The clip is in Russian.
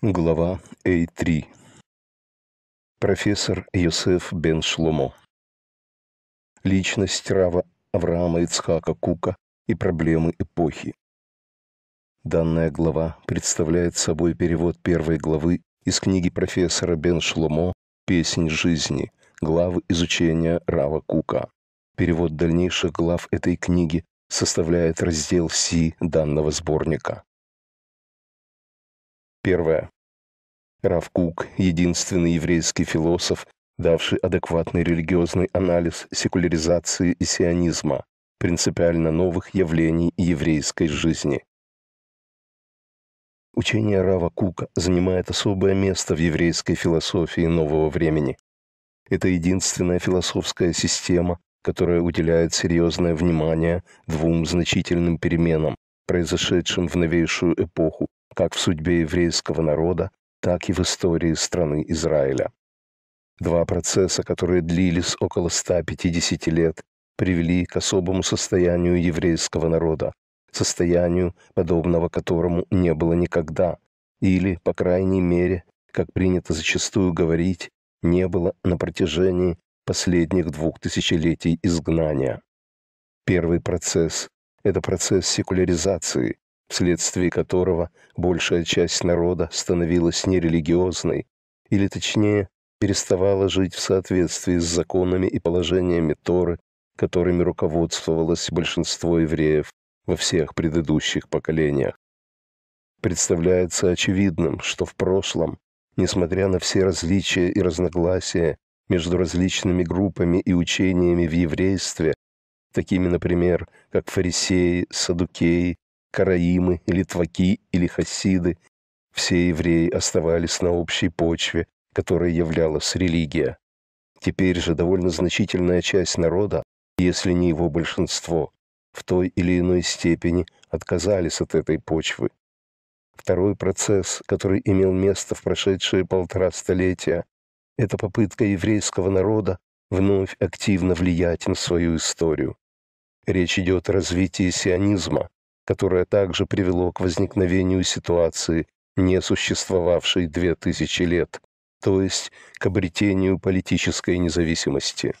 Глава А3. Профессор Йосеф Бен Шломо. Личность Рава Авраама Ицхака Кука и проблемы эпохи. Данная глава представляет собой перевод первой главы из книги профессора Бен Шломо «Песнь жизни», главы изучения Рава Кука. Перевод дальнейших глав этой книги составляет раздел Си данного сборника. Первое. Рав единственный еврейский философ, давший адекватный религиозный анализ секуляризации и сионизма, принципиально новых явлений еврейской жизни. Учение Рава Кука занимает особое место в еврейской философии нового времени. Это единственная философская система, которая уделяет серьезное внимание двум значительным переменам, произошедшим в новейшую эпоху как в судьбе еврейского народа, так и в истории страны Израиля. Два процесса, которые длились около 150 лет, привели к особому состоянию еврейского народа, состоянию, подобного которому не было никогда, или, по крайней мере, как принято зачастую говорить, не было на протяжении последних двух тысячелетий изгнания. Первый процесс – это процесс секуляризации, вследствие которого большая часть народа становилась нерелигиозной, или точнее, переставала жить в соответствии с законами и положениями Торы, которыми руководствовалось большинство евреев во всех предыдущих поколениях. Представляется очевидным, что в прошлом, несмотря на все различия и разногласия между различными группами и учениями в еврействе, такими, например, как фарисеи, садукеи караимы, литваки или хасиды, все евреи оставались на общей почве, которой являлась религия. Теперь же довольно значительная часть народа, если не его большинство, в той или иной степени отказались от этой почвы. Второй процесс, который имел место в прошедшие полтора столетия, это попытка еврейского народа вновь активно влиять на свою историю. Речь идет о развитии сионизма, которое также привело к возникновению ситуации, не существовавшей две тысячи лет, то есть к обретению политической независимости.